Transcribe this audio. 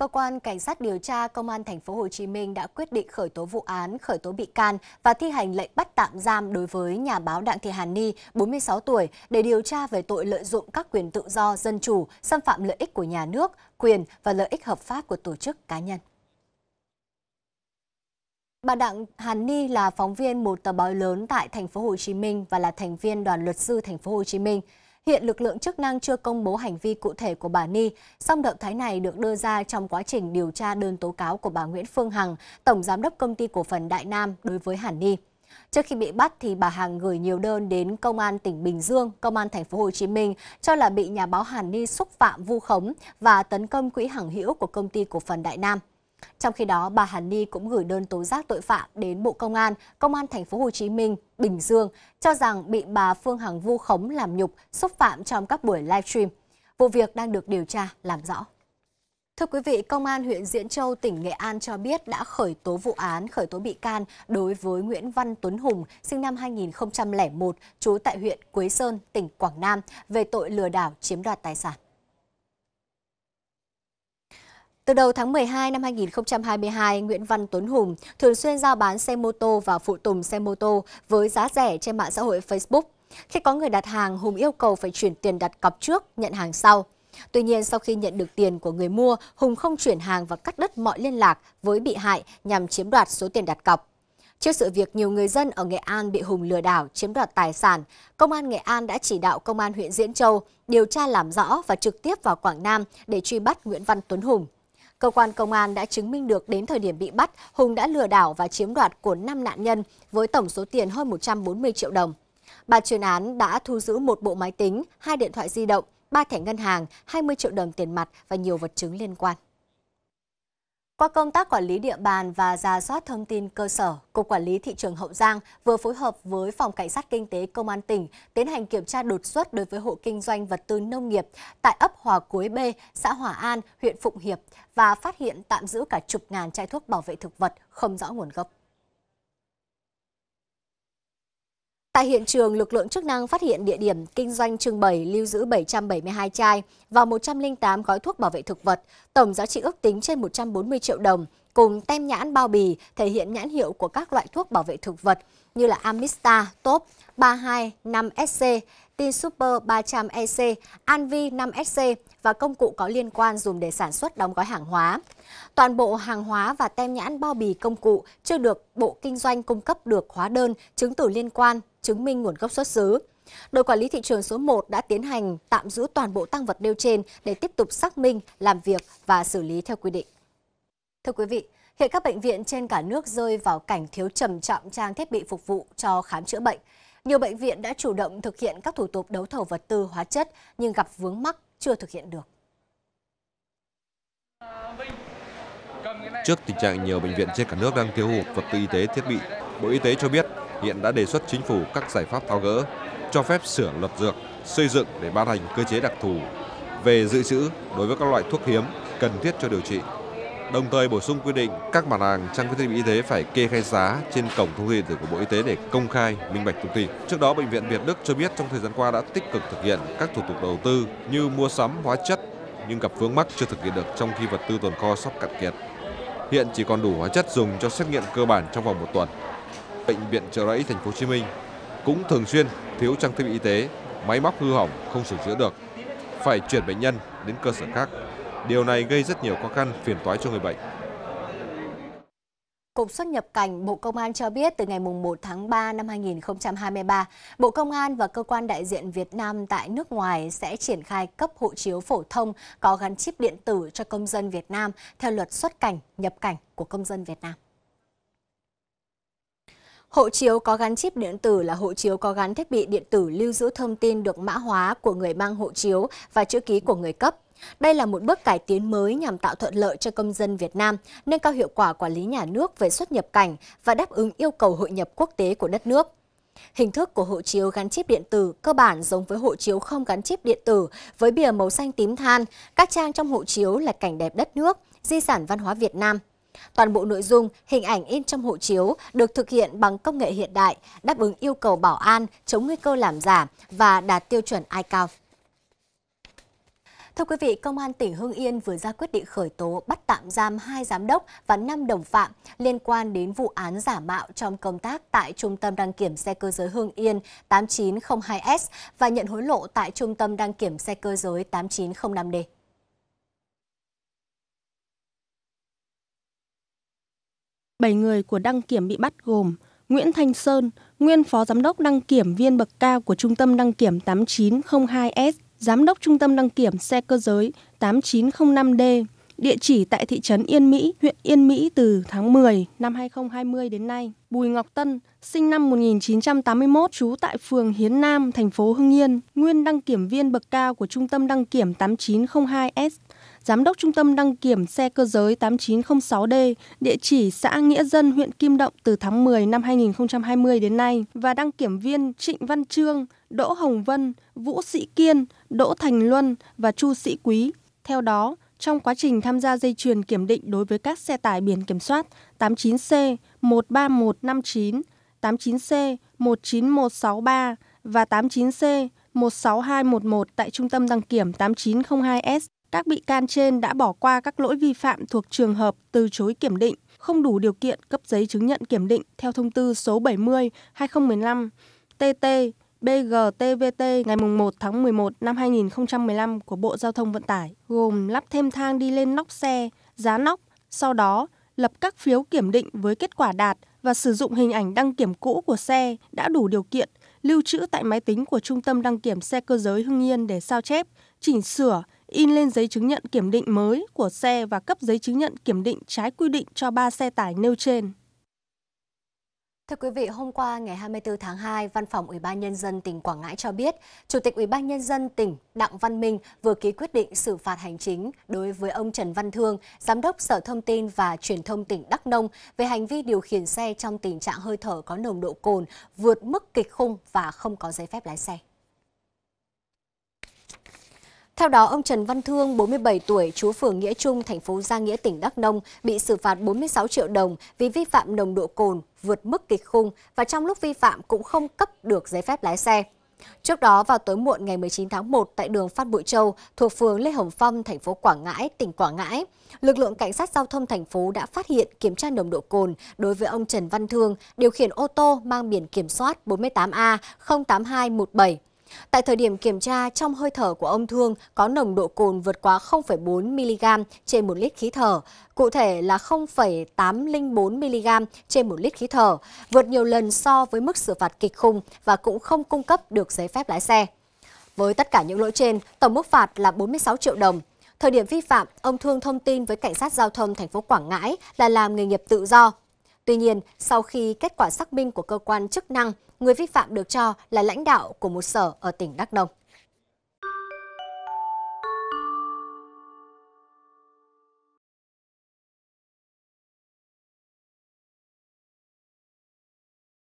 cơ quan cảnh sát điều tra công an thành phố Hồ Chí Minh đã quyết định khởi tố vụ án, khởi tố bị can và thi hành lệnh bắt tạm giam đối với nhà báo Đặng Thị Hàn Ni, 46 tuổi để điều tra về tội lợi dụng các quyền tự do dân chủ, xâm phạm lợi ích của nhà nước, quyền và lợi ích hợp pháp của tổ chức cá nhân. Bà Đặng Hàn Ni là phóng viên một tờ báo lớn tại thành phố Hồ Chí Minh và là thành viên đoàn luật sư thành phố Hồ Chí Minh. Hiện lực lượng chức năng chưa công bố hành vi cụ thể của bà Ni, song động thái này được đưa ra trong quá trình điều tra đơn tố cáo của bà Nguyễn Phương Hằng, Tổng Giám đốc Công ty Cổ phần Đại Nam đối với Hàn Ni. Trước khi bị bắt thì bà Hằng gửi nhiều đơn đến công an tỉnh Bình Dương, công an thành phố Hồ Chí Minh cho là bị nhà báo Hàn Ni xúc phạm vu khống và tấn công quỹ hàng hữu của công ty cổ phần Đại Nam. Trong khi đó, bà Hàn Ni cũng gửi đơn tố giác tội phạm đến Bộ Công an, Công an thành phố Hồ Chí Minh, Bình Dương cho rằng bị bà Phương Hằng vu khống làm nhục, xúc phạm trong các buổi livestream. Vụ việc đang được điều tra làm rõ. Thưa quý vị, Công an huyện Diễn Châu, tỉnh Nghệ An cho biết đã khởi tố vụ án, khởi tố bị can đối với Nguyễn Văn Tuấn Hùng, sinh năm 2001, trú tại huyện Quế Sơn, tỉnh Quảng Nam, về tội lừa đảo chiếm đoạt tài sản. Từ đầu tháng 12 năm 2022, Nguyễn Văn Tuấn Hùng thường xuyên giao bán xe mô tô và phụ tùng xe mô tô với giá rẻ trên mạng xã hội Facebook. Khi có người đặt hàng, Hùng yêu cầu phải chuyển tiền đặt cọc trước, nhận hàng sau. Tuy nhiên, sau khi nhận được tiền của người mua, Hùng không chuyển hàng và cắt đứt mọi liên lạc với bị hại nhằm chiếm đoạt số tiền đặt cọc. Trước sự việc nhiều người dân ở Nghệ An bị Hùng lừa đảo chiếm đoạt tài sản, Công an Nghệ An đã chỉ đạo Công an huyện Diễn Châu điều tra làm rõ và trực tiếp vào Quảng Nam để truy bắt Nguyễn Văn Tuấn Hùng. Cơ quan công an đã chứng minh được đến thời điểm bị bắt, Hùng đã lừa đảo và chiếm đoạt của 5 nạn nhân với tổng số tiền hơn 140 triệu đồng. Bà chuyên án đã thu giữ một bộ máy tính, hai điện thoại di động, ba thẻ ngân hàng, 20 triệu đồng tiền mặt và nhiều vật chứng liên quan. Qua công tác quản lý địa bàn và ra soát thông tin cơ sở, Cục Quản lý Thị trường Hậu Giang vừa phối hợp với Phòng Cảnh sát Kinh tế Công an tỉnh tiến hành kiểm tra đột xuất đối với hộ kinh doanh vật tư nông nghiệp tại ấp Hòa Cuối B, xã Hòa An, huyện Phụng Hiệp và phát hiện tạm giữ cả chục ngàn chai thuốc bảo vệ thực vật không rõ nguồn gốc. Tại hiện trường, lực lượng chức năng phát hiện địa điểm kinh doanh trưng bày lưu giữ 772 chai và 108 gói thuốc bảo vệ thực vật, tổng giá trị ước tính trên 140 triệu đồng, cùng tem nhãn bao bì thể hiện nhãn hiệu của các loại thuốc bảo vệ thực vật như là Amista Top 325SC, Tin Super 300EC, Anvi 5SC và công cụ có liên quan dùng để sản xuất đóng gói hàng hóa. Toàn bộ hàng hóa và tem nhãn bao bì công cụ chưa được Bộ Kinh doanh cung cấp được hóa đơn, chứng tử liên quan, chứng minh nguồn gốc xuất xứ. Đội quản lý thị trường số 1 đã tiến hành tạm giữ toàn bộ tăng vật nêu trên để tiếp tục xác minh, làm việc và xử lý theo quy định. Thưa quý vị, hiện các bệnh viện trên cả nước rơi vào cảnh thiếu trầm trọng trang thiết bị phục vụ cho khám chữa bệnh. Nhiều bệnh viện đã chủ động thực hiện các thủ tục đấu thầu vật tư hóa chất nhưng gặp vướng mắc chưa thực hiện được. Trước tình trạng nhiều bệnh viện trên cả nước đang thiếu hụt vật tư y tế thiết bị, Bộ Y tế cho biết hiện đã đề xuất chính phủ các giải pháp tháo gỡ, cho phép sửa luật dược, xây dựng để ban hành cơ chế đặc thù về dự trữ đối với các loại thuốc hiếm cần thiết cho điều trị Đồng thời bổ sung quy định các mặt hàng trang thiết bị y tế phải kê khai giá trên cổng thông tin của Bộ Y tế để công khai, minh bạch thông tin. Trước đó, Bệnh viện Việt Đức cho biết trong thời gian qua đã tích cực thực hiện các thủ tục đầu tư như mua sắm hóa chất nhưng gặp vướng mắc chưa thực hiện được trong khi vật tư tồn kho sắp cạn kiệt. Hiện chỉ còn đủ hóa chất dùng cho xét nghiệm cơ bản trong vòng một tuần. Bệnh viện Trợ Rẫy Thành phố Hồ Chí Minh cũng thường xuyên thiếu trang thiết bị y tế, máy móc hư hỏng không sửa chữa được, phải chuyển bệnh nhân đến cơ sở khác Điều này gây rất nhiều khó khăn, phiền toái cho người bệnh. Cục xuất nhập cảnh Bộ Công an cho biết từ ngày 1 tháng 3 năm 2023, Bộ Công an và cơ quan đại diện Việt Nam tại nước ngoài sẽ triển khai cấp hộ chiếu phổ thông có gắn chip điện tử cho công dân Việt Nam theo luật xuất cảnh, nhập cảnh của công dân Việt Nam. Hộ chiếu có gắn chip điện tử là hộ chiếu có gắn thiết bị điện tử lưu giữ thông tin được mã hóa của người mang hộ chiếu và chữ ký của người cấp. Đây là một bước cải tiến mới nhằm tạo thuận lợi cho công dân Việt Nam, nâng cao hiệu quả quản lý nhà nước về xuất nhập cảnh và đáp ứng yêu cầu hội nhập quốc tế của đất nước. Hình thức của hộ chiếu gắn chip điện tử cơ bản giống với hộ chiếu không gắn chip điện tử với bìa màu xanh tím than, các trang trong hộ chiếu là cảnh đẹp đất nước, di sản văn hóa Việt Nam. Toàn bộ nội dung, hình ảnh in trong hộ chiếu được thực hiện bằng công nghệ hiện đại, đáp ứng yêu cầu bảo an, chống nguy cơ làm giả và đạt tiêu chuẩn ICAO. Thưa quý vị, Công an tỉnh Hưng Yên vừa ra quyết định khởi tố bắt tạm giam hai giám đốc và 5 đồng phạm liên quan đến vụ án giả mạo trong công tác tại Trung tâm đăng kiểm xe cơ giới Hưng Yên 8902S và nhận hối lộ tại Trung tâm đăng kiểm xe cơ giới 8905D. Bảy người của đăng kiểm bị bắt gồm Nguyễn Thanh Sơn, nguyên phó giám đốc đăng kiểm viên bậc cao của Trung tâm đăng kiểm 8902S giám đốc trung tâm đăng kiểm xe cơ giới 8905D, địa chỉ tại thị trấn Yên Mỹ, huyện Yên Mỹ từ tháng 10 năm 2020 đến nay. Bùi Ngọc Tân, sinh năm 1981, trú tại phường Hiến Nam, thành phố Hưng Yên, nguyên đăng kiểm viên bậc cao của trung tâm đăng kiểm 8902S, giám đốc trung tâm đăng kiểm xe cơ giới 8906D, địa chỉ xã Nghĩa Dân, huyện Kim Động từ tháng 10 năm 2020 đến nay và đăng kiểm viên Trịnh Văn Trương, Đỗ Hồng Vân, Vũ Sĩ Kiên, Đỗ Thành Luân và Chu Sĩ Quý. Theo đó, trong quá trình tham gia dây chuyền kiểm định đối với các xe tải biển kiểm soát 89C 13159, 89C 19163 và 89C 16211 tại trung tâm đăng kiểm 8902S, các bị can trên đã bỏ qua các lỗi vi phạm thuộc trường hợp từ chối kiểm định, không đủ điều kiện cấp giấy chứng nhận kiểm định theo thông tư số 70 2015 TT BGTVT ngày 1 tháng 11 năm 2015 của Bộ Giao thông Vận tải gồm lắp thêm thang đi lên nóc xe, giá nóc, sau đó lập các phiếu kiểm định với kết quả đạt và sử dụng hình ảnh đăng kiểm cũ của xe đã đủ điều kiện lưu trữ tại máy tính của Trung tâm đăng kiểm xe cơ giới Hưng Yên để sao chép, chỉnh sửa, in lên giấy chứng nhận kiểm định mới của xe và cấp giấy chứng nhận kiểm định trái quy định cho ba xe tải nêu trên. Thưa quý vị, hôm qua ngày 24 tháng 2, Văn phòng Ủy ban Nhân dân tỉnh Quảng Ngãi cho biết, Chủ tịch Ủy ban Nhân dân tỉnh Đặng Văn Minh vừa ký quyết định xử phạt hành chính đối với ông Trần Văn Thương, Giám đốc Sở Thông tin và Truyền thông tỉnh Đắk Nông về hành vi điều khiển xe trong tình trạng hơi thở có nồng độ cồn vượt mức kịch khung và không có giấy phép lái xe. Theo đó, ông Trần Văn Thương, 47 tuổi, chú phường Nghĩa Trung, thành phố Gia Nghĩa, tỉnh Đắk Nông, bị xử phạt 46 triệu đồng vì vi phạm nồng độ cồn, vượt mức kịch khung và trong lúc vi phạm cũng không cấp được giấy phép lái xe. Trước đó vào tối muộn ngày 19 tháng 1 tại đường Phan Bội Châu thuộc phường Lê Hồng Phong, thành phố Quảng Ngãi, tỉnh Quảng Ngãi, lực lượng cảnh sát giao thông thành phố đã phát hiện kiểm tra nồng độ cồn đối với ông Trần Văn Thương, điều khiển ô tô mang biển kiểm soát 48A08217 Tại thời điểm kiểm tra, trong hơi thở của ông Thương có nồng độ cồn vượt quá 0,4mg trên 1 lít khí thở, cụ thể là 0,804mg trên 1 lít khí thở, vượt nhiều lần so với mức xử phạt kịch khung và cũng không cung cấp được giấy phép lái xe. Với tất cả những lỗi trên, tổng mức phạt là 46 triệu đồng. Thời điểm vi phạm, ông Thương thông tin với cảnh sát giao thông thành phố Quảng Ngãi là làm nghề nghiệp tự do, Tuy nhiên, sau khi kết quả xác minh của cơ quan chức năng, người vi phạm được cho là lãnh đạo của một sở ở tỉnh Đắk Nông.